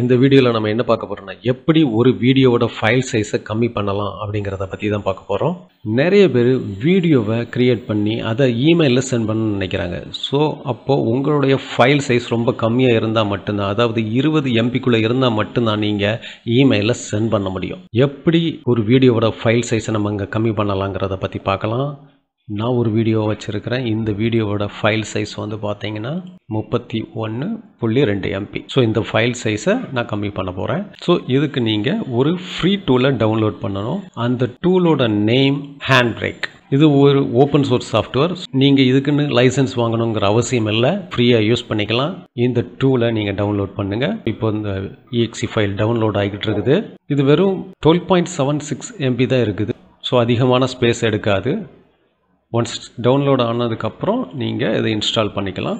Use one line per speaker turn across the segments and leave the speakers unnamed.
இந்த வீடியோவில் நம்ம என்ன பார்க்க போகிறோம்னா எப்படி ஒரு வீடியோவோட ஃபைல் சைஸை கம்மி பண்ணலாம் அப்படிங்கிறத பற்றி தான் பார்க்க போகிறோம் நிறைய பேர் வீடியோவை க்ரியேட் பண்ணி அதை இமெயிலில் சென்ட் பண்ணணும்னு நினைக்கிறாங்க ஸோ அப்போது உங்களுடைய ஃபைல் சைஸ் ரொம்ப கம்மியாக இருந்தால் மட்டும்தான் அதாவது இருபது எம்பிக்குள்ளே இருந்தால் மட்டும்தான் நீங்கள் இமெயிலில் சென்ட் பண்ண முடியும் எப்படி ஒரு வீடியோவோட ஃபைல் சைஸை நம்ம இங்கே கம்மி பண்ணலாங்கிறத பற்றி பார்க்கலாம் நான் ஒரு வீடியோ வச்சுருக்கிறேன் இந்த வீடியோவோட ஃபைல் சைஸ் வந்து பார்த்தீங்கன்னா முப்பத்தி ஒன்று புள்ளி ரெண்டு எம்பி ஸோ இந்த ஃபைல் சைஸை நான் கம்மி பண்ண போகிறேன் ஸோ இதுக்கு நீங்கள் ஒரு ஃப்ரீ டூலை டவுன்லோட் பண்ணணும் அந்த டூலோட நேம் ஹேண்ட் பிரேக் இது ஒரு ஓப்பன் சோர்ஸ் சாஃப்ட்வேர் நீங்கள் இதுக்குன்னு லைசன்ஸ் வாங்கணுங்கிற அவசியம் இல்லை ஃப்ரீயாக யூஸ் பண்ணிக்கலாம் இந்த டூலை நீங்கள் டவுன்லோட் பண்ணுங்கள் இப்போ இந்த இஎக்சி ஃபைல் டவுன்லோட் ஆகிட்டு இருக்குது இது வெறும் twelve point seven six MB தான் இருக்குது ஸோ அதிகமான ஸ்பேஸ் எடுக்காது ஒன்ஸ் டவுன்லோட் ஆனதுக்கப்புறம் நீங்கள் இதை இன்ஸ்டால் பண்ணிக்கலாம்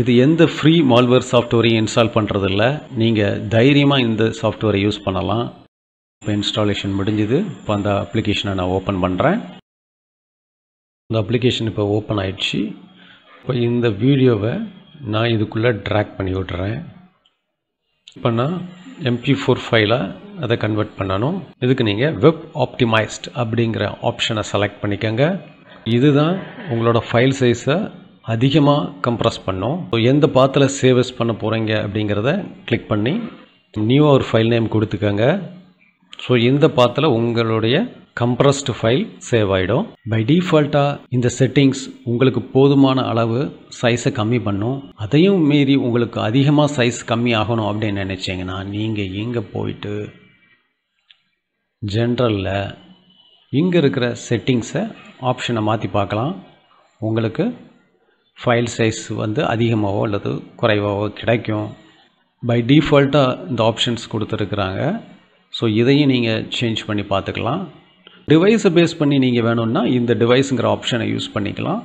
இது எந்த ஃப்ரீ மால்வேர் சாஃப்ட்வேரையும் இன்ஸ்டால் பண்ணுறதில்ல நீங்கள் தைரியமாக இந்த சாஃப்ட்வேரை யூஸ் பண்ணலாம் இப்போ இன்ஸ்டாலேஷன் முடிஞ்சுது இப்போ அந்த அப்ளிகேஷனை நான் ஓப்பன் பண்ணுறேன் இந்த அப்ளிகேஷன் இப்போ ஓப்பன் ஆயிடுச்சு இப்போ இந்த வீடியோவை நான் இதுக்குள்ளே ட்ராக் பண்ணி விட்றேன் பண்ணால் எம்பி ஃபோர் ஃபைலாக அதை கன்வெர்ட் பண்ணணும் இதுக்கு நீங்கள் வெப் ஆப்டிமைஸ்ட் அப்படிங்கிற ஆப்ஷனை செலக்ட் பண்ணிக்கோங்க இதுதான் உங்களோட ஃபைல் சைஸை அதிகமாக கம்ப்ரஸ் பண்ணும் எந்த பாத்தில் சேவஸ் பண்ண போகிறீங்க அப்படிங்கிறத கிளிக் பண்ணி நியூவாக ஒரு ஃபைல் நேம் கொடுத்துக்கோங்க ஸோ இந்த பாத்தில் உங்களுடைய கம்ப்ரஸ்டு ஃபைல் சேவ் ஆகிடும் பை டிஃபால்ட்டாக இந்த செட்டிங்ஸ் உங்களுக்கு போதுமான அளவு சைஸை கம்மி பண்ணும் அதையும் மீறி உங்களுக்கு அதிகமாக சைஸ் கம்மி ஆகணும் அப்படின்னு நினச்சிங்கன்னா நீங்கள் இங்கே போயிட்டு ஜென்ரலில் இங்கே இருக்கிற செட்டிங்ஸை ஆப்ஷனை மாற்றி பார்க்கலாம் உங்களுக்கு ஃபைல் சைஸ் வந்து அதிகமாகவோ அல்லது குறைவாகவோ கிடைக்கும் பை டிஃபால்ட்டாக இந்த ஆப்ஷன்ஸ் கொடுத்துருக்குறாங்க ஸோ இதையும் நீங்கள் சேஞ்ச் பண்ணி பார்த்துக்கலாம் டிவைஸை பேஸ் பண்ணி நீங்கள் வேணும்னா இந்த டிவைஸுங்கிற ஆப்ஷனை யூஸ் பண்ணிக்கலாம்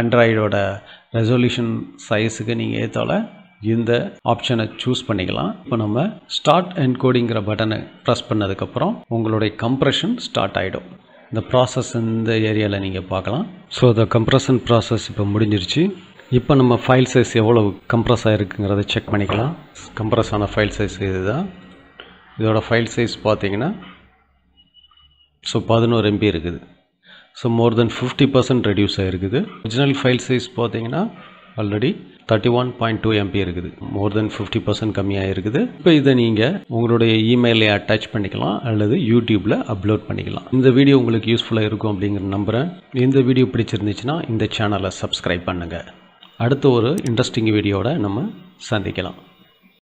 ஆண்ட்ராய்டோட ரெசல்யூஷன் சைஸுக்கு நீங்கள் ஏற்றால இந்த ஆப்ஷனை சூஸ் பண்ணிக்கலாம் இப்போ நம்ம ஸ்டார்ட் என்கோடிங்கிற பட்டனை ப்ரெஸ் பண்ணதுக்கப்புறம் உங்களுடைய கம்ப்ரெஷன் ஸ்டார்ட் ஆகிடும் இந்த ப்ராசஸ் இந்த ஏரியாவில் நீங்கள் பார்க்கலாம் ஸோ த கம்ப்ரெஷன் ப்ராசஸ் இப்போ முடிஞ்சிருச்சு இப்போ நம்ம ஃபைல் சைஸ் எவ்வளோ கம்ப்ரஸ் ஆகிருக்குங்கிறத செக் பண்ணிக்கலாம் கம்ப்ரஸ் ஆன ஃபைல் சைஸ் இதுதான் இதோட ஃபைல் சைஸ் பார்த்தீங்கன்னா ஸோ பதினோரு எம்பி இருக்குது so more than fifty percent reduce ஆகிருக்குது ஒரிஜினல் ஃபைல் சைஸ் பார்த்தீங்கன்னா already thirty one point two MB இருக்குது மோர் தென் ஃபிஃப்டி பர்சன்ட் கம்மியாக இருக்குது இப்போ இதை நீங்கள் உங்களுடைய இமெயிலை அட்டாச் பண்ணிக்கலாம் அல்லது யூடியூப்பில் அப்லோட் பண்ணிக்கலாம் இந்த வீடியோ உங்களுக்கு யூஸ்ஃபுல்லாக இருக்கும் அப்படிங்கிற நம்புகிறேன் இந்த வீடியோ பிடிச்சிருந்துச்சுன்னா இந்த சேனலை சப்ஸ்கிரைப் பண்ணுங்கள் அடுத்த ஒரு இன்ட்ரெஸ்டிங் வீடியோட நம்ம சந்திக்கலாம்